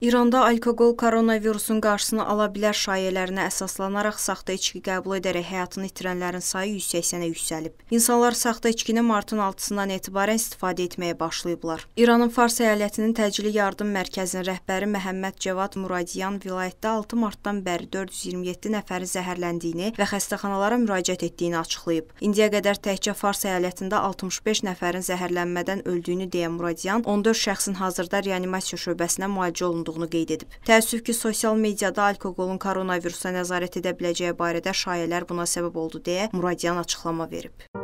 İranda alkoqol koronavirusun qarşısını ala bilər şayələrinə əsaslanaraq saxta içki qəbul edərək həyatını itirənlərin sayı 180-ə yüksəlib. İnsanlar saxta içkini martın 6-sından etibarən istifadə etməyə başlayıblar. İranın Fars əyalətinin təcili yardım mərkəzinin rəhbəri Məhəmməd Cavad Muradiyan vilayətdə 6 martdan bəri 427 nəfərin zəhərləndiyini və xəstəxanalara müraciət etdiyini açıqlayıb. İndiyə qədər təkcə Fars əyalətində 65 nəfərin zəhərlənmədən öldüyünü deyən Muradiyan 14 şəxsin hazırda reanimasiya şöbəsinə müalicə olunduğunu olduğunu qeyd edib. Təəssüf ki, sosial mediada alkoqolun koronavirusa nəzarət edə biləcəyi barədə şayələr buna səbəb oldu deyə Muradyan açıqlama verib.